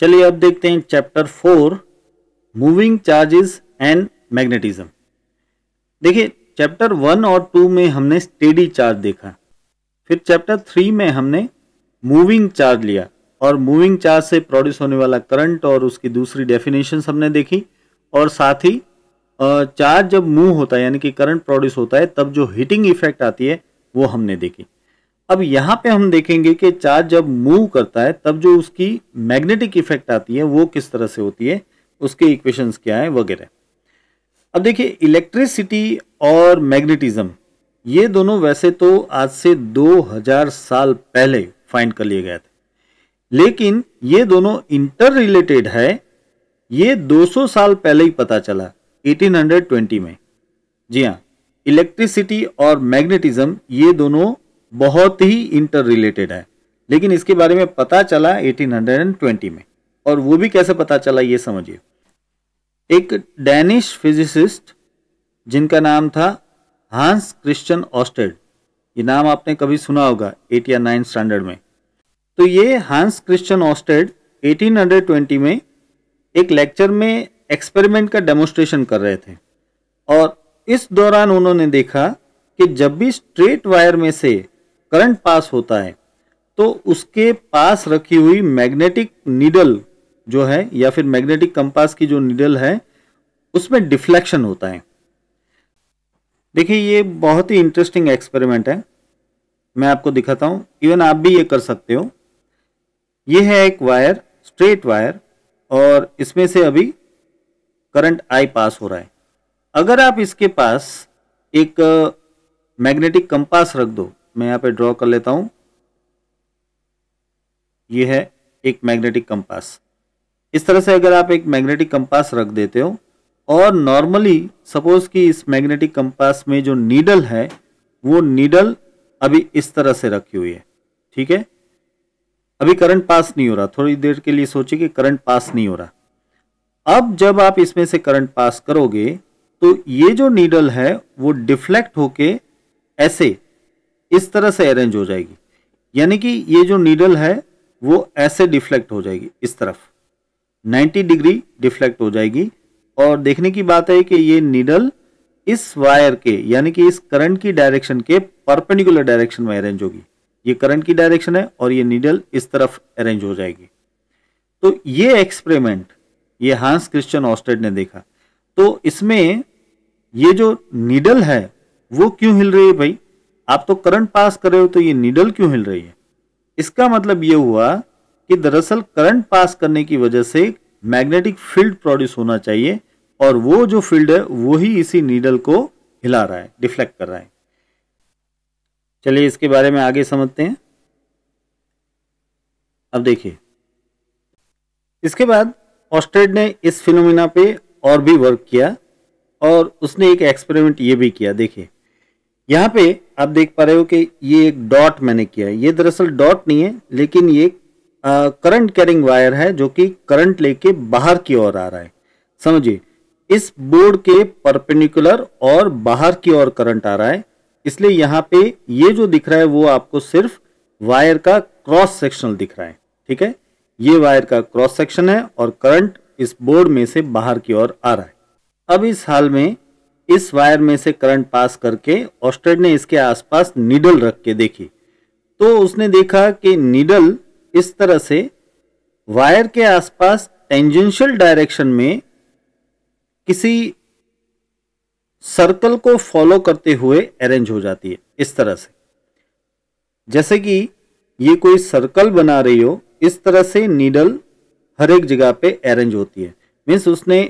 चलिए अब देखते हैं chapter four moving charges and magnetism देखिए चैप्टर वन और टू में हमने स्टेडी चार्ज देखा फिर चैप्टर थ्री में हमने मूविंग चार्ज लिया और मूविंग चार्ज से प्रोड्यूस होने वाला करंट और उसकी दूसरी डेफिनेशन हमने देखी और साथ ही चार्ज जब मूव होता है यानी कि करंट प्रोड्यूस होता है तब जो हीटिंग इफेक्ट आती है वो हमने देखी अब यहाँ पे हम देखेंगे कि चार्ज जब मूव करता है तब जो उसकी मैग्नेटिक इफेक्ट आती है वो किस तरह से होती है उसके इक्वेशंस क्या है वगैरह अब देखिए इलेक्ट्रिसिटी और मैग्नेटिज्म ये दोनों वैसे तो आज से 2000 साल पहले फाइंड कर लिए गए थे लेकिन ये दोनों इंटर रिलेटेड है ये 200 साल पहले ही पता चला 1820 में जी हाँ इलेक्ट्रिसिटी और मैग्नेटिज्म ये दोनों बहुत ही इंटर रिलेटेड है लेकिन इसके बारे में पता चला 1820 में और वो भी कैसे पता चला ये समझिए एक डैनिश फिजिसिस्ट जिनका नाम था हांस क्रिश्चियन ऑस्टेड ये नाम आपने कभी सुना होगा एट या नाइन स्टैंडर्ड में तो ये हांस क्रिश्चियन ऑस्टेड 1820 में एक लेक्चर में एक्सपेरिमेंट का डेमोस्ट्रेशन कर रहे थे और इस दौरान उन्होंने देखा कि जब भी स्ट्रेट वायर में से करंट पास होता है तो उसके पास रखी हुई मैग्नेटिक नीडल जो है या फिर मैग्नेटिक कंपास की जो नीडल है उसमें डिफ्लेक्शन होता है देखिए ये बहुत ही इंटरेस्टिंग एक्सपेरिमेंट है मैं आपको दिखाता हूँ इवन आप भी ये कर सकते हो ये है एक वायर स्ट्रेट वायर और इसमें से अभी करंट आई पास हो रहा है अगर आप इसके पास एक मैग्नेटिक uh, कंपास रख दो मैं यहाँ पे ड्रॉ कर लेता हूँ ये है एक मैग्नेटिक कंपास इस तरह से अगर आप एक मैग्नेटिक कंपास रख देते हो और नॉर्मली सपोज कि इस मैग्नेटिक कंपास में जो नीडल है वो नीडल अभी इस तरह से रखी हुई है ठीक है अभी करंट पास नहीं हो रहा थोड़ी देर के लिए सोचिए कि करंट पास नहीं हो रहा अब जब आप इसमें से करंट पास करोगे तो ये जो नीडल है वो डिफ्लेक्ट होके ऐसे इस तरह से अरेंज हो जाएगी यानी कि ये जो नीडल है वो ऐसे डिफ्लेक्ट हो जाएगी इस तरफ 90 डिग्री डिफ्लेक्ट हो जाएगी और देखने की बात है कि ये नीडल इस वायर के यानी कि इस करंट की डायरेक्शन के परपेंडिकुलर डायरेक्शन में अरेंज होगी ये करंट की डायरेक्शन है और ये नीडल इस तरफ अरेंज हो जाएगी तो ये एक्सपेरिमेंट ये हांस क्रिश्चियन ऑस्टेड ने देखा तो इसमें ये जो नीडल है वो क्यों हिल रही है भाई आप तो करंट पास कर रहे हो तो ये नीडल क्यों हिल रही है इसका मतलब ये हुआ कि दरअसल करंट पास करने की वजह से मैग्नेटिक फील्ड प्रोड्यूस होना चाहिए और वो जो फील्ड है वो ही इसी नीडल को हिला रहा है डिफ्लेक्ट कर रहा है चलिए इसके बारे में आगे समझते हैं अब देखिए इसके बाद ऑस्ट्रेड ने इस फिनोमिना पे और भी वर्क किया और उसने एक एक्सपेरिमेंट ये भी किया देखिए यहाँ पे आप देख पा रहे हो कि ये एक डॉट मैंने किया है ये दरअसल डॉट नहीं है लेकिन ये करंट कैरिंग वायर है जो कि करंट लेके बाहर की ओर आ रहा है समझिए इस बोर्ड के परपेंडिकुलर और बाहर की ओर करंट आ रहा है इसलिए यहाँ पे ये जो दिख रहा है वो आपको सिर्फ वायर का क्रॉस सेक्शनल दिख रहा है ठीक है ये वायर का क्रॉस सेक्शन है और करंट इस बोर्ड में से बाहर की ओर आ रहा है अब इस हाल में इस वायर में से करंट पास करके ऑस्टर्ड ने इसके आसपास नीडल रख के देखी तो उसने देखा कि नीडल इस तरह से वायर के आसपास टेंजेंशियल डायरेक्शन में किसी सर्कल को फॉलो करते हुए अरेंज हो जाती है इस तरह से जैसे कि ये कोई सर्कल बना रही हो इस तरह से नीडल हर एक जगह पे अरेंज होती है मीन्स उसने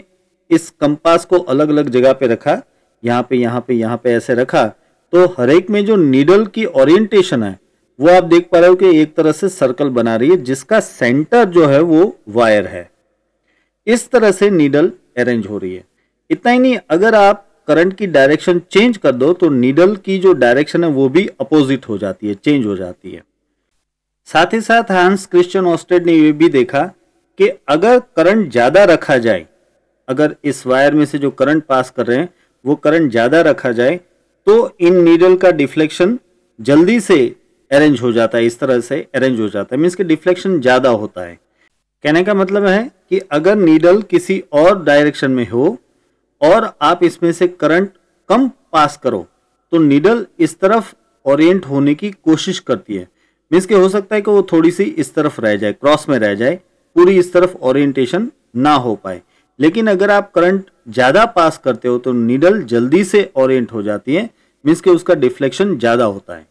इस कंपास को अलग अलग जगह पे रखा यहाँ पे यहाँ पे यहाँ पे ऐसे रखा तो हरेक में जो नीडल की ओरिएंटेशन है वो आप देख पा रहे हो कि एक तरह से सर्कल बना रही है जिसका सेंटर जो है वो वायर है इस तरह से नीडल अरेंज हो रही है इतना ही नहीं अगर आप करंट की डायरेक्शन चेंज कर दो तो नीडल की जो डायरेक्शन है वो भी अपोजिट हो जाती है चेंज हो जाती है साथ ही साथ हांस क्रिश्चियन ऑस्टेड ने ये भी देखा कि अगर करंट ज़्यादा रखा जाए अगर इस वायर में से जो करंट पास कर रहे हैं वो करंट ज़्यादा रखा जाए तो इन नीडल का डिफ्लेक्शन जल्दी से अरेंज हो जाता है इस तरह से अरेंज हो जाता है मीन्स कि डिफ्लेक्शन ज़्यादा होता है कहने का मतलब है कि अगर नीडल किसी और डायरेक्शन में हो और आप इसमें से करंट कम पास करो तो नीडल इस तरफ ओरिएंट होने की कोशिश करती है मीन्स के हो सकता है कि वो थोड़ी सी इस तरफ रह जाए क्रॉस में रह जाए पूरी इस तरफ ओरिएंटेशन ना हो पाए लेकिन अगर आप करंट ज़्यादा पास करते हो तो नीडल जल्दी से ओरिएंट हो जाती है मीन्स के उसका डिफ्लेक्शन ज़्यादा होता है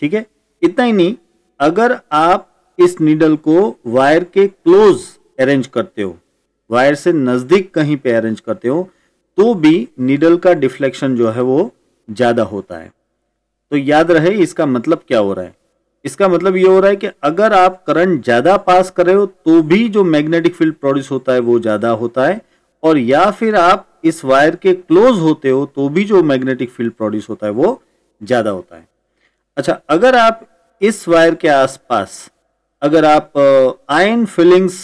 ठीक है इतना ही नहीं अगर आप इस नीडल को वायर के क्लोज अरेंज करते हो वायर से नज़दीक कहीं पे अरेंज करते हो तो भी नीडल का डिफ्लेक्शन जो है वो ज़्यादा होता है तो याद रहे इसका मतलब क्या हो रहा है इसका मतलब ये हो रहा है कि अगर आप करंट ज़्यादा पास कर रहे हो तो भी जो मैग्नेटिक फील्ड प्रोड्यूस होता है वो ज़्यादा होता है और या फिर आप इस वायर के क्लोज होते हो तो भी जो मैग्नेटिक फील्ड प्रोड्यूस होता है वो ज़्यादा होता है अच्छा अगर आप इस वायर के आसपास अगर आप आयन फिलिंग्स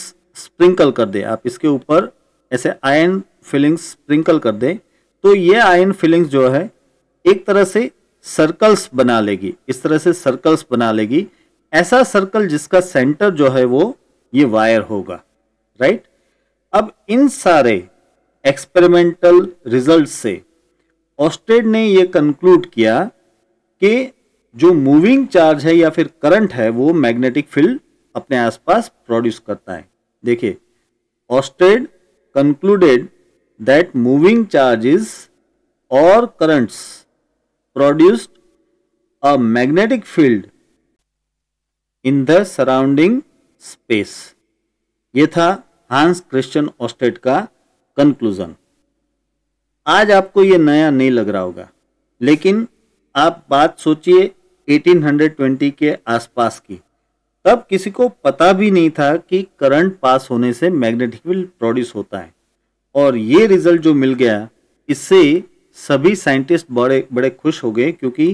स्प्रिंकल कर दे आप इसके ऊपर ऐसे आयन फिलिंग्स स्प्रिंकल कर दे तो ये आयन फिलिंग्स जो है एक तरह से सर्कल्स बना लेगी इस तरह से सर्कल्स बना लेगी ऐसा सर्कल जिसका सेंटर जो है वो ये वायर होगा राइट अब इन सारे एक्सपेरिमेंटल रिजल्ट से ऑस्टेड ने ये कंक्लूड किया कि जो मूविंग चार्ज है या फिर करंट है वो मैग्नेटिक फील्ड अपने आसपास प्रोड्यूस करता है देखिए Oersted concluded that moving charges और currents produced a magnetic field in the surrounding space. ये था हांस क्रिश्चियन ऑस्टेट का कंक्लूजन आज आपको ये नया नहीं लग रहा होगा लेकिन आप बात सोचिए 1820 के आसपास की तब किसी को पता भी नहीं था कि करंट पास होने से मैग्नेटिक फील्ड प्रोड्यूस होता है और ये रिजल्ट जो मिल गया इससे सभी साइंटिस्ट बड़े बड़े खुश हो गए क्योंकि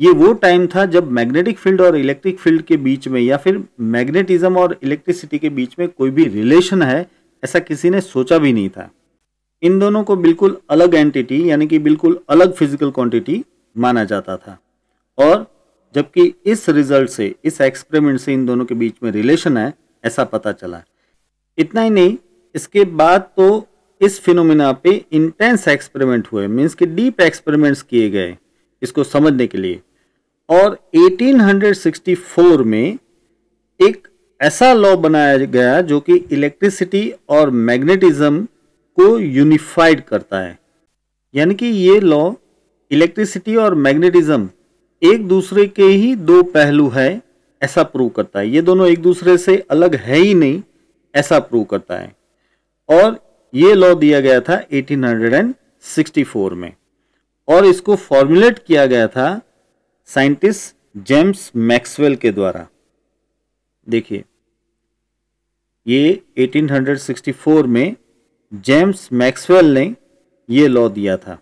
ये वो टाइम था जब मैग्नेटिक फील्ड और इलेक्ट्रिक फील्ड के बीच में या फिर मैग्नेटिज्म और इलेक्ट्रिसिटी के बीच में कोई भी रिलेशन है ऐसा किसी ने सोचा भी नहीं था इन दोनों को बिल्कुल अलग एंटिटी यानी कि बिल्कुल अलग फिजिकल क्वांटिटी माना जाता था और जबकि इस रिजल्ट से इस एक्सपेरिमेंट से इन दोनों के बीच में रिलेशन है ऐसा पता चला इतना ही नहीं इसके बाद तो इस फिनोमिना पे इंटेंस एक्सपेरिमेंट हुए मीन्स कि डीप एक्सपेरिमेंट्स किए गए इसको समझने के लिए और 1864 में एक ऐसा लॉ बनाया गया जो कि इलेक्ट्रिसिटी और मैग्नेटिज्म को यूनिफाइड करता है यानी कि ये लॉ इलेक्ट्रिसिटी और मैग्नेटिज्म एक दूसरे के ही दो पहलू है ऐसा प्रूव करता है ये दोनों एक दूसरे से अलग है ही नहीं ऐसा प्रूव करता है और ये लॉ दिया गया था 1864 में और इसको फॉर्मुलेट किया गया था साइंटिस्ट जेम्स मैक्सवेल के द्वारा देखिए ये 1864 में जेम्स मैक्सवेल ने ये लॉ दिया था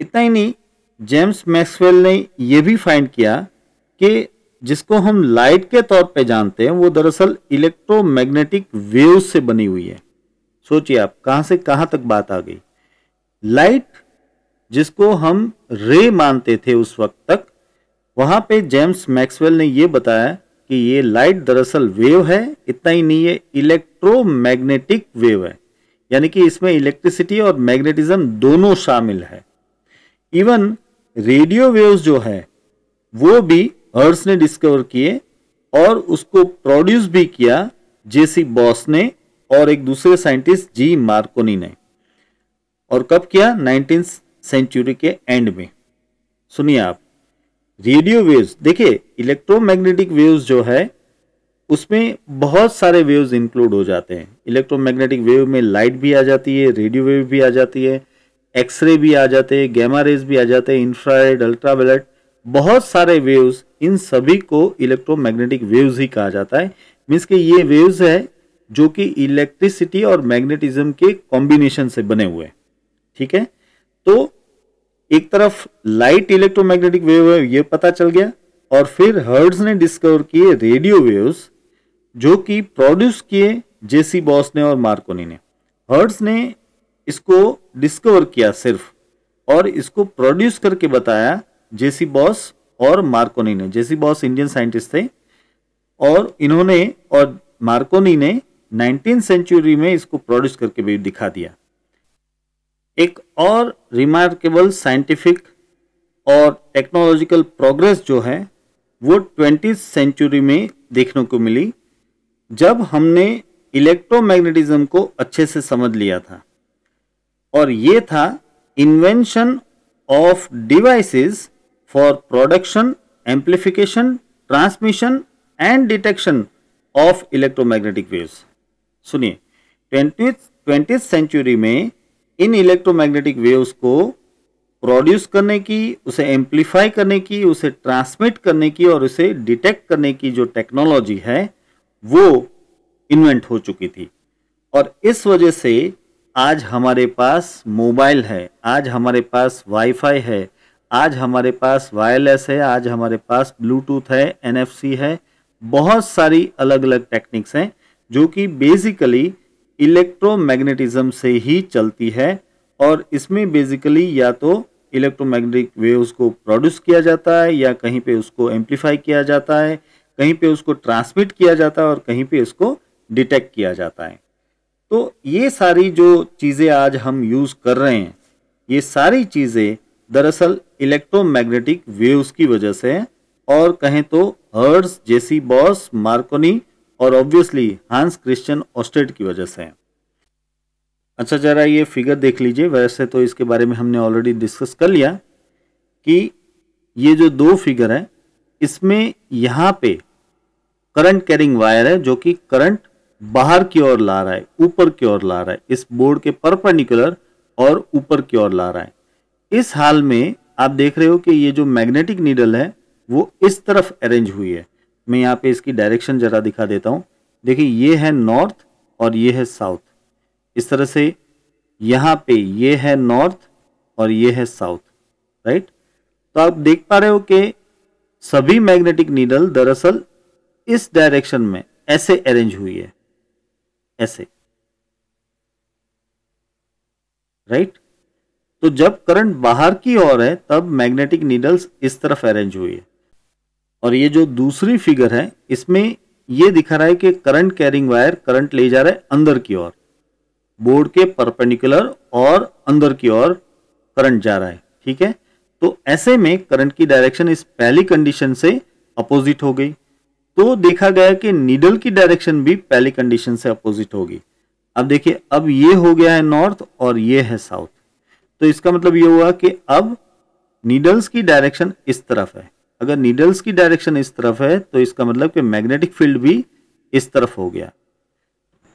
इतना ही नहीं जेम्स मैक्सवेल ने यह भी फाइंड किया कि जिसको हम लाइट के तौर पे जानते हैं वो दरअसल इलेक्ट्रोमैग्नेटिक वेव से बनी हुई है सोचिए आप कहां से कहां तक बात आ गई लाइट जिसको हम रे मानते थे उस वक्त तक वहां पे जेम्स मैक्सवेल ने यह बताया कि ये लाइट दरअसल वेव है इतना ही नहीं है इलेक्ट्रोमैग्नेटिक वेव है यानी कि इसमें इलेक्ट्रिसिटी और मैग्नेटिज्म दोनों शामिल है इवन रेडियो वेव्स जो है वो भी हर्स ने डिस्कवर किए और उसको प्रोड्यूस भी किया जेसी बॉस ने और एक दूसरे साइंटिस्ट जी मार्कोनी ने और कब किया नाइनटीन सेंचुरी के एंड में सुनिए आप रेडियो वेव्स देखिए इलेक्ट्रोमैग्नेटिक वेव्स जो है उसमें बहुत सारे वेव्स इंक्लूड हो जाते हैं इलेक्ट्रोमैग्नेटिक वेव में लाइट भी आ जाती है रेडियो वेव भी आ जाती है एक्सरे भी आ जाते हैं गैमा रेज भी आ जाते हैं इंफ्रारेड अल्ट्रावेलेट बहुत सारे वेव्स इन सभी को इलेक्ट्रोमैग्नेटिक वेव्स ही कहा जाता है मीन्स के ये वेव्स है जो कि इलेक्ट्रिसिटी और मैग्नेटिज्म के कॉम्बिनेशन से बने हुए ठीक है तो एक तरफ लाइट इलेक्ट्रोमैग्नेटिक वेव है ये पता चल गया और फिर हर्ड्स ने डिस्कवर किए रेडियो वेव्स जो कि प्रोड्यूस किए जेसी बॉस ने और मार्कोनी ने हर्ड्स ने इसको डिस्कवर किया सिर्फ और इसको प्रोड्यूस करके बताया जेसी बॉस और मार्कोनी ने जेसी बॉस इंडियन साइंटिस्ट थे और इन्होंने और मार्कोनी ने नाइनटीन सेंचुरी में इसको प्रोड्यूस करके भी दिखा दिया एक और रिमार्केबल साइंटिफिक और टेक्नोलॉजिकल प्रोग्रेस जो है वो ट्वेंटी सेंचुरी में देखने को मिली जब हमने इलेक्ट्रोमैग्नेटिज्म को अच्छे से समझ लिया था और ये था invention of devices for production amplification transmission and detection of electromagnetic waves सुनिए ट्वेंटी ट्वेंटी सेंचुरी में इन इलेक्ट्रोमैग्नेटिक वेव्स को प्रोड्यूस करने की उसे एम्पलीफाई करने की उसे ट्रांसमिट करने की और उसे डिटेक्ट करने की जो टेक्नोलॉजी है वो इन्वेंट हो चुकी थी और इस वजह से आज हमारे पास मोबाइल है आज हमारे पास वाईफाई है आज हमारे पास वायरलेस है आज हमारे पास ब्लूटूथ है एनएफसी है बहुत सारी अलग अलग टेक्निक्स हैं जो कि बेसिकली इलेक्ट्रोमैग्नेटिज्म से ही चलती है और इसमें बेसिकली या तो इलेक्ट्रोमैग्नेटिक वेव्स को प्रोड्यूस किया जाता है या कहीं पे उसको एम्पलीफाई किया जाता है कहीं पे उसको ट्रांसमिट किया जाता है और कहीं पे इसको डिटेक्ट किया जाता है तो ये सारी जो चीज़ें आज हम यूज़ कर रहे हैं ये सारी चीज़ें दरअसल इलेक्ट्रोमैग्नेटिक वेव्स की वजह से और कहें तो हर्ड्स जेसी बॉस मार्कोनी और ऑब्वियसली हांस क्रिश्चियन ऑस्टेड की वजह से अच्छा जरा ये फिगर देख लीजिए वैसे तो इसके बारे में हमने ऑलरेडी डिस्कस कर लिया कि ये जो दो फिगर है इसमें यहाँ पे करंट कैरिंग वायर है जो कि करंट बाहर की ओर ला रहा है ऊपर की ओर ला रहा है इस बोर्ड के परपेंडिकुलर और ऊपर की ओर ला रहा है इस हाल में आप देख रहे हो कि ये जो मैग्नेटिक नीडल है वो इस तरफ अरेंज हुई है मैं यहाँ पे इसकी डायरेक्शन ज़रा दिखा देता हूँ देखिए ये है नॉर्थ और ये है साउथ इस तरह से यहाँ पे ये है नॉर्थ और ये है साउथ राइट तो आप देख पा रहे हो कि सभी मैग्नेटिक नीडल दरअसल इस डायरेक्शन में ऐसे अरेंज हुई है ऐसे राइट तो जब करंट बाहर की ओर है तब मैग्नेटिक नीडल्स इस तरफ अरेंज हुई है और ये जो दूसरी फिगर है इसमें ये दिखा रहा है कि करंट कैरिंग वायर करंट ले जा रहा है अंदर की ओर बोर्ड के परपेंडिकुलर और अंदर की ओर करंट जा रहा है ठीक है तो ऐसे में करंट की डायरेक्शन इस पहली कंडीशन से अपोजिट हो गई तो देखा गया कि नीडल की डायरेक्शन भी पहली कंडीशन से अपोजिट होगी अब देखिए अब ये हो गया है नॉर्थ और ये है साउथ तो इसका मतलब ये हुआ कि अब नीडल्स की डायरेक्शन इस तरफ है अगर नीडल्स की डायरेक्शन इस तरफ है तो इसका मतलब कि मैग्नेटिक फील्ड भी इस तरफ हो गया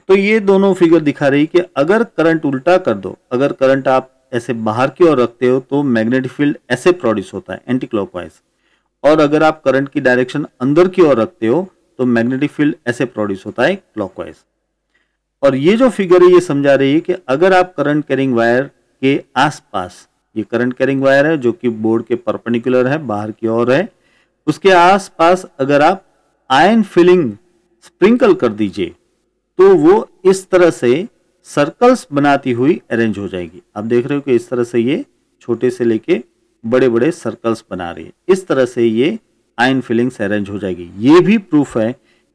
तो ये दोनों फिगर दिखा रही कि अगर करंट उल्टा कर दो अगर करंट आप ऐसे बाहर की ओर रखते हो तो मैग्नेटिक फील्ड ऐसे प्रोड्यूस होता है एंटी क्लॉकवाइज और अगर आप करंट की डायरेक्शन अंदर की ओर रखते हो तो मैग्नेटिक फील्ड ऐसे प्रोड्यूस होता है क्लॉकवाइज और ये जो फिगर है ये समझा रही है कि अगर आप करंट कैरिंग वायर के आसपास ये करंट कैरिंग वायर है जो कि बोर्ड के परपेंडिकुलर है बाहर की ओर है उसके आसपास अगर आप आयन फिलिंग स्प्रिंकल कर दीजिए तो वो इस तरह से सर्कल्स बनाती हुई अरेंज हो जाएगी आप देख रहे हो कि इस तरह से ये छोटे से लेके बड़े बड़े सर्कल्स बना रही है इस तरह से ये आयन फिलिंग्स अरेंज हो जाएगी ये भी प्रूफ है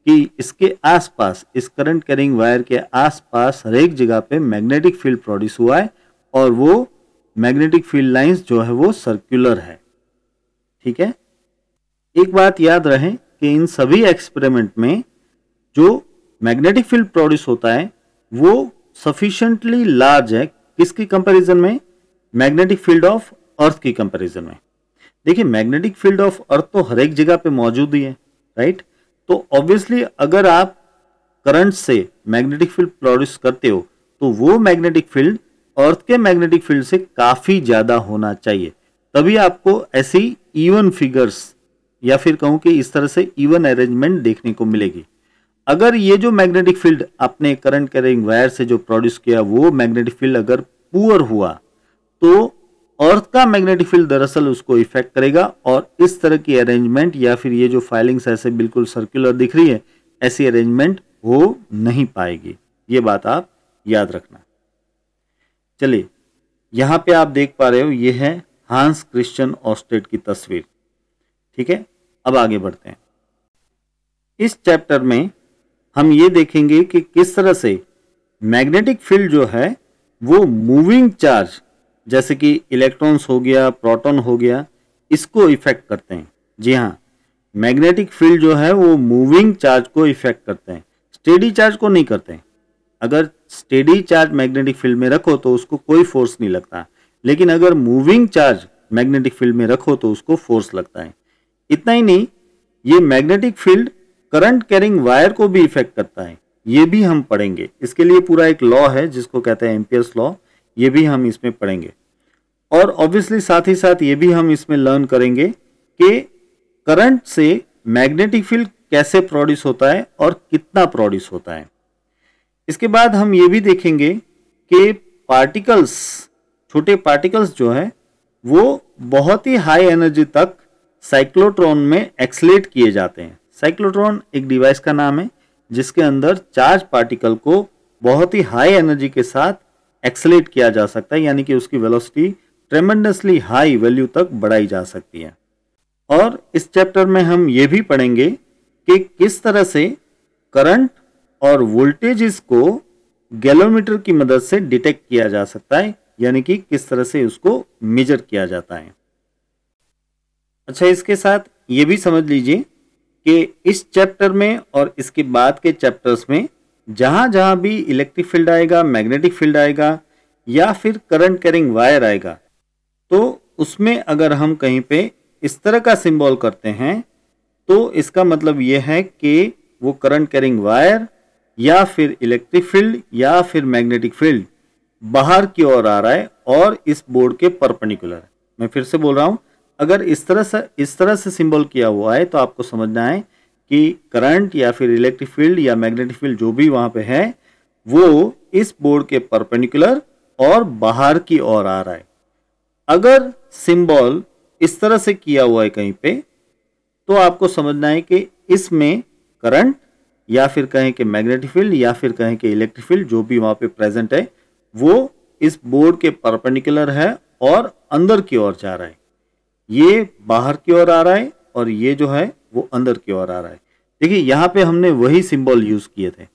कि इसके आसपास इस करंट कैरिंग वायर के आसपास हर एक जगह पे मैग्नेटिक फील्ड प्रोड्यूस हुआ है और वो मैग्नेटिक फील्ड लाइंस जो है वो सर्कुलर है ठीक है एक बात याद रहे कि इन सभी एक्सपेरिमेंट में जो मैग्नेटिक फील्ड प्रोड्यूस होता है वो सफिशेंटली लार्ज है किसकी कंपैरिजन में मैग्नेटिक फील्ड ऑफ अर्थ की कंपैरिजन में देखिए मैग्नेटिक फील्ड ऑफ अर्थ तो हर एक जगह पे मौजूद ही है राइट तो ऑब्वियसली अगर आप करंट से मैग्नेटिक फील्ड प्रोड्यूस करते हो तो वो मैग्नेटिक फील्ड अर्थ के मैग्नेटिक फील्ड से काफ़ी ज़्यादा होना चाहिए तभी आपको ऐसी इवन फिगर्स या फिर कहूं कि इस तरह से इवन अरेंजमेंट देखने को मिलेगी अगर ये जो मैग्नेटिक फील्ड अपने करंट कैरिंग वायर से जो प्रोड्यूस किया वो मैग्नेटिक फील्ड अगर पुअर हुआ तो अर्थ का मैग्नेटिक फील्ड दरअसल उसको इफेक्ट करेगा और इस तरह की अरेंजमेंट या फिर ये जो फाइलिंग्स ऐसे बिल्कुल सर्कुलर दिख रही है ऐसी अरेंजमेंट हो नहीं पाएगी ये बात आप याद रखना चलिए यहां पे आप देख पा रहे हो ये है हांस क्रिश्चियन ऑस्टेट की तस्वीर ठीक है अब आगे बढ़ते हैं इस चैप्टर में हम ये देखेंगे कि किस तरह से मैग्नेटिक फील्ड जो है वो मूविंग चार्ज जैसे कि इलेक्ट्रॉन्स हो गया प्रोटॉन हो गया इसको इफेक्ट करते हैं जी हाँ मैग्नेटिक फील्ड जो है वो मूविंग चार्ज को इफेक्ट करते हैं स्टेडी चार्ज को नहीं करते हैं अगर स्टेडी चार्ज मैग्नेटिक फील्ड में रखो तो उसको कोई फोर्स नहीं लगता लेकिन अगर मूविंग चार्ज मैग्नेटिक फील्ड में रखो तो उसको फोर्स लगता है इतना ही नहीं ये magnetic field current carrying wire को भी इफेक्ट करता है ये भी हम पढ़ेंगे इसके लिए पूरा एक लॉ है जिसको कहते हैं एम्पियर्स लॉ ये भी हम इसमें पढ़ेंगे और ऑब्वियसली साथ ही साथ ये भी हम इसमें लर्न करेंगे कि करंट से मैग्नेटिक फील्ड कैसे प्रोड्यूस होता है और कितना प्रोड्यूस होता है इसके बाद हम ये भी देखेंगे कि पार्टिकल्स छोटे पार्टिकल्स जो हैं वो बहुत ही हाई एनर्जी तक साइक्लोट्रॉन में एक्सलेट किए जाते हैं साइक्लोट्रॉन एक डिवाइस का नाम है जिसके अंदर चार्ज पार्टिकल को बहुत ही हाई एनर्जी के साथ एक्सलेट किया जा सकता है यानी कि उसकी वेलोसिटी ट्रेमेंडसली हाई वैल्यू तक बढ़ाई जा सकती है और इस चैप्टर में हम ये भी पढ़ेंगे कि किस तरह से करंट और वोल्टेजेस को गैलोमीटर की मदद से डिटेक्ट किया जा सकता है यानी कि किस तरह से उसको मेजर किया जाता है अच्छा इसके साथ ये भी समझ लीजिए कि इस चैप्टर में और इसके बाद के चैप्टर्स में जहाँ जहाँ भी इलेक्ट्रिक फील्ड आएगा मैग्नेटिक फील्ड आएगा या फिर करंट कैरिंग वायर आएगा तो उसमें अगर हम कहीं पे इस तरह का सिंबल करते हैं तो इसका मतलब ये है कि वो करंट कैरिंग वायर या फिर इलेक्ट्रिक फील्ड या फिर मैग्नेटिक फील्ड बाहर की ओर आ रहा है और इस बोर्ड के परपेंडिकुलर मैं फिर से बोल रहा हूँ अगर इस तरह से इस तरह से सिंबल किया हुआ है तो आपको समझना है कि करंट या फिर इलेक्ट्रिक फील्ड या मैग्नेटिक फील्ड जो भी वहाँ पे है वो इस बोर्ड के परपेंडिकुलर और बाहर की ओर आ रहा है अगर सिंबल इस तरह से किया हुआ है कहीं पे तो आपको समझना है कि इसमें करंट या फिर कहें कि मैग्नेटिक फील्ड या फिर कहें कि इलेक्ट्रिक फील्ड जो भी वहाँ पे प्रेजेंट है वो इस बोर्ड के परपेंडिकुलर है और अंदर की ओर जा रहा है ये बाहर की ओर आ रहा है और ये जो है वो अंदर की ओर आ रहा है देखिए यहाँ पे हमने वही सिंबल यूज किए थे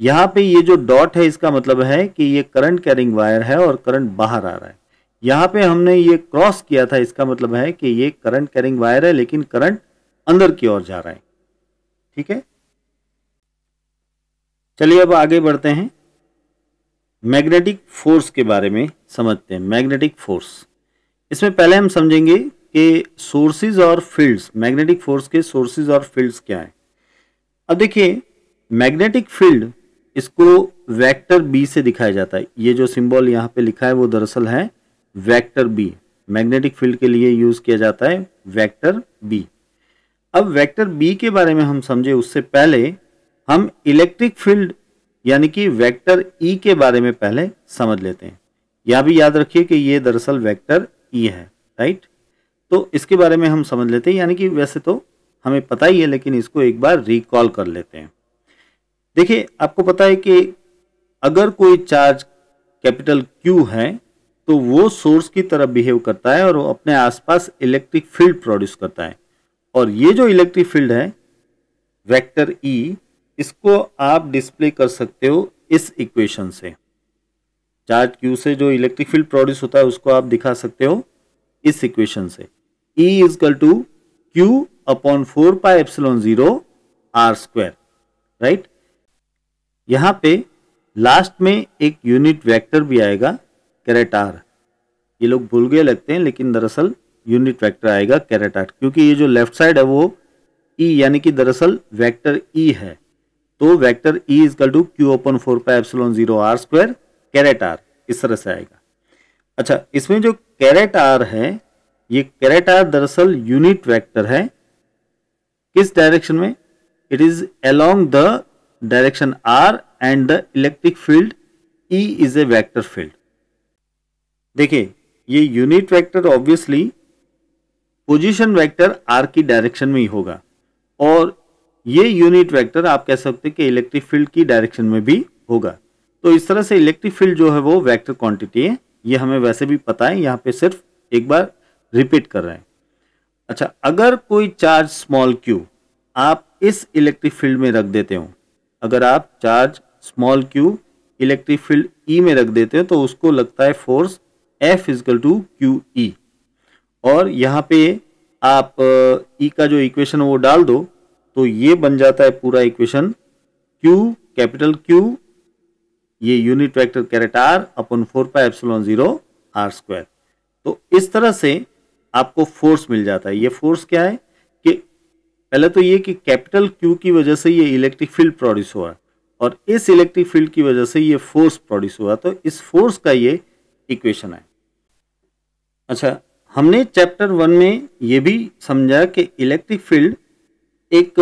यहाँ पे ये जो डॉट है इसका मतलब है कि ये करंट कैरिंग वायर है और करंट बाहर आ रहा है यहाँ पे हमने ये क्रॉस किया था इसका मतलब है कि ये करंट कैरिंग वायर है लेकिन करंट अंदर की ओर जा रहा है ठीक है चलिए अब आगे बढ़ते हैं मैग्नेटिक फोर्स के बारे में समझते हैं मैग्नेटिक फोर्स इसमें पहले हम समझेंगे के सोर्सेज और फील्ड्स मैग्नेटिक फोर्स के सोर्सेज और फील्ड्स क्या है अब देखिए मैग्नेटिक फील्ड इसको वेक्टर बी से दिखाया जाता है ये जो सिंबल यहाँ पे लिखा है वो दरअसल है वेक्टर बी मैग्नेटिक फील्ड के लिए यूज़ किया जाता है वेक्टर बी अब वेक्टर बी के बारे में हम समझे उससे पहले हम इलेक्ट्रिक फील्ड यानी कि वेक्टर ई e के बारे में पहले समझ लेते हैं यह भी याद रखिए कि ये दरअसल वेक्टर ई e है राइट तो इसके बारे में हम समझ लेते हैं यानी कि वैसे तो हमें पता ही है लेकिन इसको एक बार रिकॉल कर लेते हैं देखिए आपको पता है कि अगर कोई चार्ज कैपिटल क्यू है तो वो सोर्स की तरफ बिहेव करता है और वो अपने आसपास इलेक्ट्रिक फील्ड प्रोड्यूस करता है और ये जो इलेक्ट्रिक फील्ड है वेक्टर ई e, इसको आप डिस्प्ले कर सकते हो इस इक्वेशन से चार्ज क्यू से जो इलेक्ट्रिक फील्ड प्रोड्यूस होता है उसको आप दिखा सकते हो इस इक्वेशन से E is equal to Q upon four pi epsilon zero R square right यहाँ पे लास्ट में एक यूनिट वेक्टर भी आएगा कैरेट आर ये लोग भूल गए लगते हैं लेकिन दरअसल यूनिट वेक्टर आएगा कैरेट आर क्योंकि ये जो लेफ्ट साइड है वो ई e, यानी कि दरअसल वेक्टर ई e है तो vector E equal to Q upon four pi epsilon zero R square caret R इस तरह से आएगा अच्छा इसमें जो कैरेट आर है ये कैरेट आर दरअसल यूनिट वेक्टर है किस डायरेक्शन में it is along the direction R and the electric field E is a vector field देखिए ये unit vector obviously position vector R की डायरेक्शन में ही होगा और ये यूनिट वेक्टर आप कह सकते हैं कि इलेक्ट्रिक फील्ड की डायरेक्शन में भी होगा तो इस तरह से इलेक्ट्रिक फील्ड जो है वो वेक्टर क्वांटिटी है ये हमें वैसे भी पता है यहाँ पे सिर्फ एक बार रिपीट कर रहे हैं अच्छा अगर कोई चार्ज स्मॉल क्यू आप इस इलेक्ट्रिक फील्ड में रख देते हो अगर आप charge small Q electric field E में रख देते हो तो उसको लगता है force F equal to Q E और यहाँ पे आप ई e का जो इक्वेशन है वो डाल दो तो ये बन जाता है पूरा इक्वेशन क्यू कैपिटल क्यू ये unit vector caret R upon four pi epsilon zero R square तो इस तरह से आपको फोर्स मिल जाता है ये फोर्स क्या है कि पहले तो ये कि कैपिटल क्यू की वजह से ये इलेक्ट्रिक फील्ड प्रोड्यूस हुआ और इस इलेक्ट्रिक फील्ड की वजह से ये फोर्स प्रोड्यूस हुआ तो इस फोर्स का ये इक्वेशन है अच्छा हमने चैप्टर वन में ये भी समझा कि इलेक्ट्रिक फील्ड एक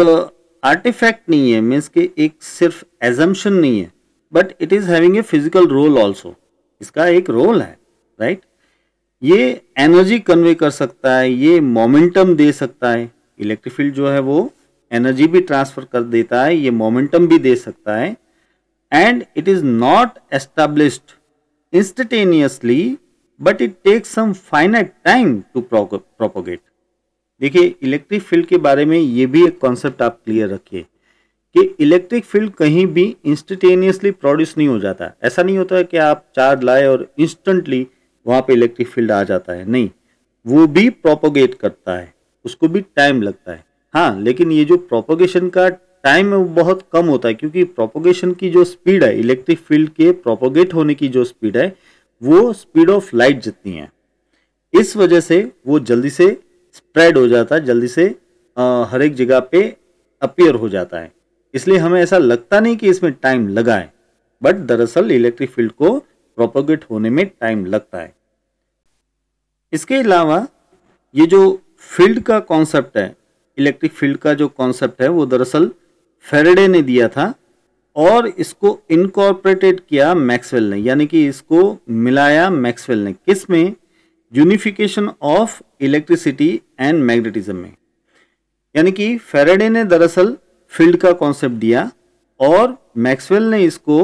आर्टिफैक्ट नहीं है मीन्स के एक सिर्फ एजम्पन नहीं है but it is having a physical role also इसका एक रोल है राइट ये एनर्जी कन्वे कर सकता है ये मोमेंटम दे सकता है इलेक्ट्रिक फील्ड जो है वो एनर्जी भी ट्रांसफर कर देता है ये मोमेंटम भी दे सकता है and it is not established instantaneously but it take some finite time to propagate देखिए इलेक्ट्रिक फील्ड के बारे में ये भी एक कॉन्सेप्ट आप क्लियर रखिए कि इलेक्ट्रिक फील्ड कहीं भी इंस्टेटेनियसली प्रोड्यूस नहीं हो जाता ऐसा नहीं होता है कि आप चार्ज लाए और इंस्टेंटली वहाँ पे इलेक्ट्रिक फील्ड आ जाता है नहीं वो भी प्रोपोगेट करता है उसको भी टाइम लगता है हाँ लेकिन ये जो प्रोपोगेशन का टाइम है वो बहुत कम होता है क्योंकि प्रोपोगेशन की जो स्पीड है इलेक्ट्रिक फील्ड के प्रोपोगेट होने की जो स्पीड है वो स्पीड ऑफ लाइट जितनी है इस वजह से वो जल्दी से स्प्रेड हो जाता है जल्दी से आ, हर एक जगह पे अपीयर हो जाता है इसलिए हमें ऐसा लगता नहीं कि इसमें टाइम लगाएं बट दरअसल इलेक्ट्रिक फील्ड को प्रोपोगेट होने में टाइम लगता है इसके अलावा ये जो फील्ड का कॉन्सेप्ट है इलेक्ट्रिक फील्ड का जो कॉन्सेप्ट है वो दरअसल फेरेडे ने दिया था और इसको इनकॉर्पोरेटेड किया मैक्सवेल ने यानी कि इसको मिलाया मैक्सवेल ने किस में unification of electricity and magnetism में यानी कि फेरेडे ने दरअसल फील्ड का कॉन्सेप्ट दिया और मैक्सवेल ने इसको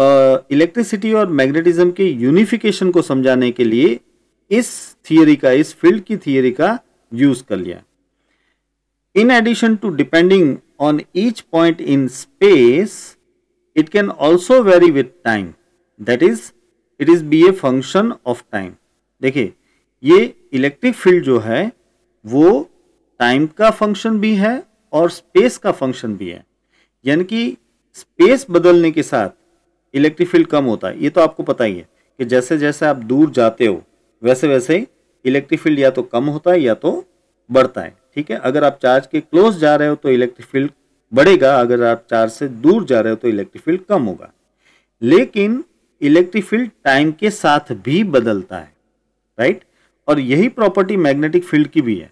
इलेक्ट्रिसिटी और मैग्नेटिज्म के यूनिफिकेशन को समझाने के लिए इस थियोरी का इस फील्ड की थियोरी का यूज कर लिया in addition to depending on each point in space it can also vary with time that is it is be a function of time देखिए ये इलेक्ट्रिक फील्ड जो है वो टाइम का फंक्शन भी है और स्पेस का फंक्शन भी है यानी कि स्पेस बदलने के साथ इलेक्ट्रिक फील्ड कम होता है ये तो आपको पता ही है कि जैसे जैसे आप दूर जाते हो वैसे वैसे इलेक्ट्रिक फील्ड या तो कम होता है या तो बढ़ता है ठीक है अगर आप चार्ज के क्लोज जा रहे हो तो इलेक्ट्रिक फील्ड बढ़ेगा अगर आप चार्ज से दूर जा रहे हो तो इलेक्ट्रिक फील्ड कम होगा लेकिन इलेक्ट्रिक फील्ड टाइम के साथ भी बदलता है राइट और यही प्रॉपर्टी मैग्नेटिक फील्ड की भी है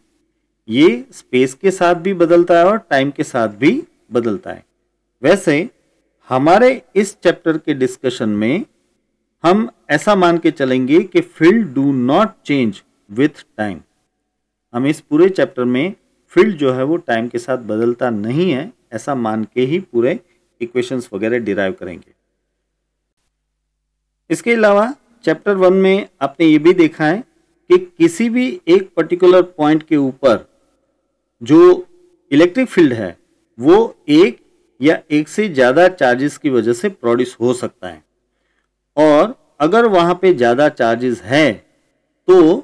ये स्पेस के साथ भी बदलता है और टाइम के साथ भी बदलता है वैसे हमारे इस चैप्टर के डिस्कशन में हम ऐसा मान के चलेंगे कि field do not change with time हम इस पूरे चैप्टर में फील्ड जो है वो टाइम के साथ बदलता नहीं है ऐसा मान के ही पूरे इक्वेशंस वगैरह डिराइव करेंगे इसके अलावा चैप्टर वन में आपने ये भी देखा है कि किसी भी एक पर्टिकुलर पॉइंट के ऊपर जो इलेक्ट्रिक फील्ड है वो एक या एक से ज़्यादा चार्जेस की वजह से प्रोड्यूस हो सकता है और अगर वहाँ पे ज़्यादा चार्जेस है तो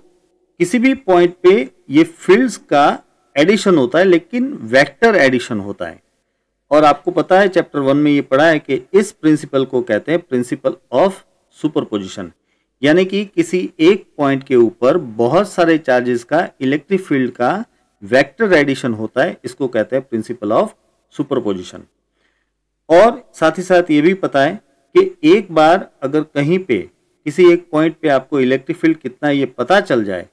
किसी भी पॉइंट पे ये फील्ड्स का एडिशन होता है लेकिन वेक्टर एडिशन होता है और आपको पता है चैप्टर वन में ये पढ़ा है कि इस प्रिंसिपल को कहते हैं प्रिंसिपल ऑफ सुपरपोजिशन यानी कि किसी एक पॉइंट के ऊपर बहुत सारे चार्जेस का इलेक्ट्रिक फील्ड का वेक्टर एडिशन होता है इसको कहते हैं प्रिंसिपल ऑफ सुपरपोजिशन और साथ ही साथ ये भी पता है कि एक बार अगर कहीं पे किसी एक पॉइंट पे आपको इलेक्ट्रिक फील्ड कितना ये पता चल जाए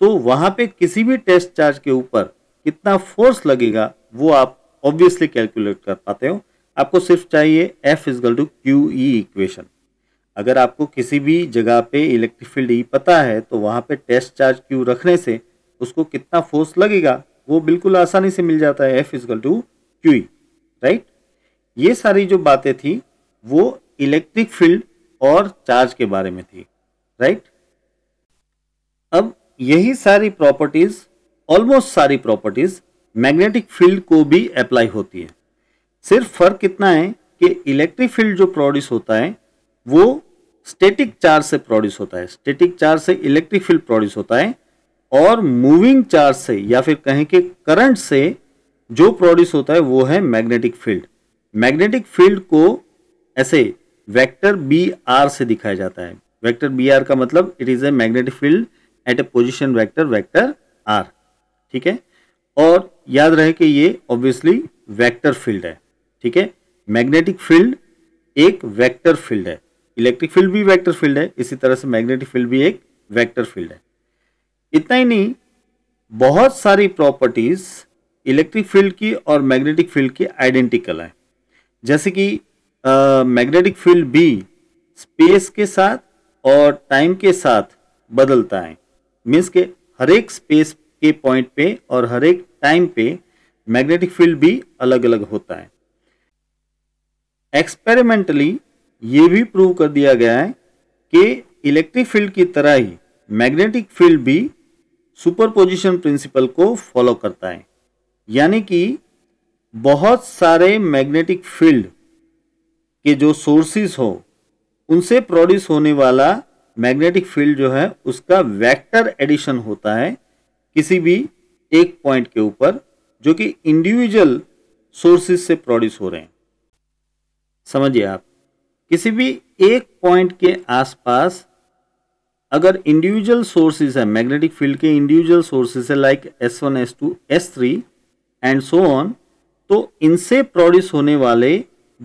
तो वहाँ पे किसी भी टेस्ट चार्ज के ऊपर कितना फोर्स लगेगा वो आप ऑब्वियसली कैलकुलेट कर पाते हो आपको सिर्फ चाहिए F equal to Q E equation अगर आपको किसी भी जगह पे इलेक्ट्रिक फील्ड ई पता है तो वहाँ पे टेस्ट चार्ज क्यू रखने से उसको कितना फोर्स लगेगा वो बिल्कुल आसानी से मिल जाता है F equal to Q E right ये सारी जो बातें थी वो इलेक्ट्रिक फील्ड और चार्ज के बारे में थी राइट अब यही सारी प्रॉपर्टीज ऑलमोस्ट सारी प्रॉपर्टीज मैग्नेटिक फील्ड को भी अप्लाई होती है सिर्फ फर्क कितना है कि इलेक्ट्रिक फील्ड जो प्रोड्यूस होता है वो स्टेटिक चार्ज से प्रोड्यूस होता है स्टेटिक चार्ज से इलेक्ट्रिक फील्ड प्रोड्यूस होता है और मूविंग चार्ज से या फिर कहें कि करंट से जो प्रोड्यूस होता है वो है मैग्नेटिक फील्ड मैग्नेटिक फील्ड को ऐसे वेक्टर बी आर से दिखाया जाता है वेक्टर बी आर का मतलब it is a magnetic field at a position vector vector R ठीक है और याद रहे कि ये ऑब्वियसली वेक्टर फील्ड है ठीक है मैग्नेटिक फील्ड एक वेक्टर फील्ड है इलेक्ट्रिक फील्ड भी वेक्टर फील्ड है इसी तरह से मैग्नेटिक फील्ड भी एक वेक्टर फील्ड है इतना ही नहीं बहुत सारी प्रॉपर्टीज इलेक्ट्रिक फील्ड की और मैग्नेटिक फील्ड की आइडेंटिकल है जैसे कि मैग्नेटिक फील्ड भी स्पेस के साथ और टाइम के साथ बदलता है मीन्स के हर एक स्पेस के पॉइंट पे और हर एक टाइम पे मैग्नेटिक फील्ड भी अलग अलग होता है एक्सपेरिमेंटली ये भी प्रूव कर दिया गया है कि इलेक्ट्रिक फील्ड की तरह ही मैग्नेटिक फील्ड भी सुपरपोजिशन प्रिंसिपल को फॉलो करता है यानी कि बहुत सारे मैग्नेटिक फील्ड के जो सोर्सेस हो उनसे प्रोड्यूस होने वाला मैग्नेटिक फील्ड जो है उसका वेक्टर एडिशन होता है किसी भी एक पॉइंट के ऊपर जो कि इंडिविजुअल सोर्सेस से प्रोड्यूस हो रहे हैं समझिए आप किसी भी एक पॉइंट के आसपास अगर इंडिविजुअल सोर्सेज है मैग्नेटिक फील्ड के इंडिविजुअल सोर्सेस है like S one S two S three and so on तो इनसे प्रोड्यूस होने वाले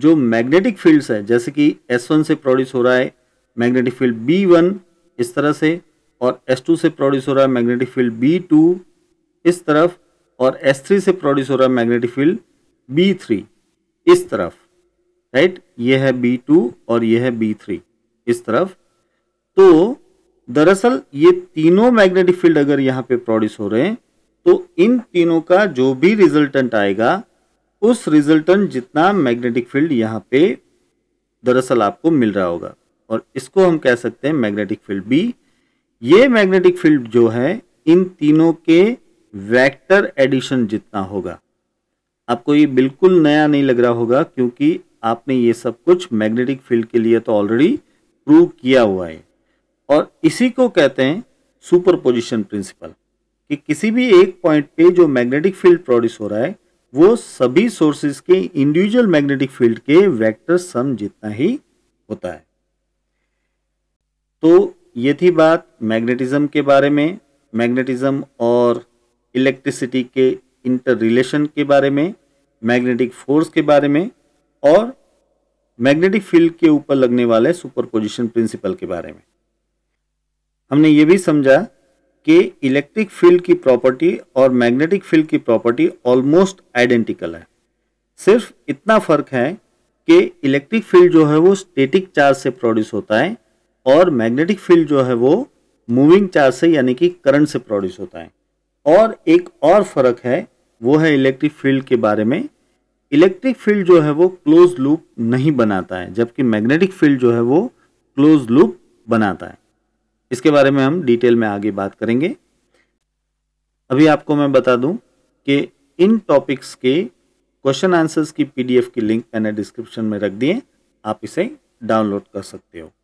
जो मैग्नेटिक फील्ड्स है जैसे कि S1 से प्रोड्यूस हो रहा है मैग्नेटिक फील्ड B1 इस तरह से और S2 से प्रोड्यूस हो रहा है मैग्नेटिक फील्ड B2 इस तरफ और S3 से प्रोड्यूस हो रहा है मैग्नेटिक फील्ड B3 इस तरफ राइट ये है B2 और ये है B3 इस तरफ तो दरअसल ये तीनों मैग्नेटिक फील्ड अगर यहाँ पे प्रोड्यूस हो रहे हैं तो इन तीनों का जो भी रिजल्टेंट आएगा उस रिजल्टन जितना मैग्नेटिक फील्ड यहाँ पे दरअसल आपको मिल रहा होगा और इसको हम कह सकते हैं मैग्नेटिक फील्ड बी ये मैग्नेटिक फील्ड जो है इन तीनों के वेक्टर एडिशन जितना होगा आपको ये बिल्कुल नया नहीं लग रहा होगा क्योंकि आपने ये सब कुछ मैग्नेटिक फील्ड के लिए तो ऑलरेडी प्रूव किया हुआ है और इसी को कहते हैं सुपर पोजिशन प्रिंसिपल कि किसी भी एक पॉइंट पे जो मैग्नेटिक फील्ड प्रोड्यूस हो रहा है वो सभी सोर्सेस के इंडिविजुअल मैग्नेटिक फील्ड के वेक्टर सम जितना ही होता है तो ये थी बात मैग्नेटिज्म के बारे में मैग्नेटिज्म और इलेक्ट्रिसिटी के इंटर रिलेशन के बारे में मैग्नेटिक फोर्स के बारे में और मैग्नेटिक फील्ड के ऊपर लगने वाले सुपरपोजिशन प्रिंसिपल के बारे में हमने ये भी समझा कि इलेक्ट्रिक फील्ड की प्रॉपर्टी और मैग्नेटिक फील्ड की प्रॉपर्टी ऑलमोस्ट आइडेंटिकल है सिर्फ इतना फ़र्क है कि इलेक्ट्रिक फील्ड जो है वो स्टेटिक चार्ज से प्रोड्यूस होता है और मैग्नेटिक फील्ड जो है वो मूविंग चार्ज से यानी कि करंट से प्रोड्यूस होता है और एक और फ़र्क है वो है इलेक्ट्रिक फील्ड के बारे में इलेक्ट्रिक फील्ड जो है वो क्लोज लूप नहीं बनाता है जबकि मैग्नेटिक फील्ड जो है वो क्लोज लूप बनाता है इसके बारे में हम डिटेल में आगे बात करेंगे अभी आपको मैं बता दूं कि इन टॉपिक्स के क्वेश्चन आंसर्स की पीडीएफ की लिंक मैंने डिस्क्रिप्शन में रख दिए आप इसे डाउनलोड कर सकते हो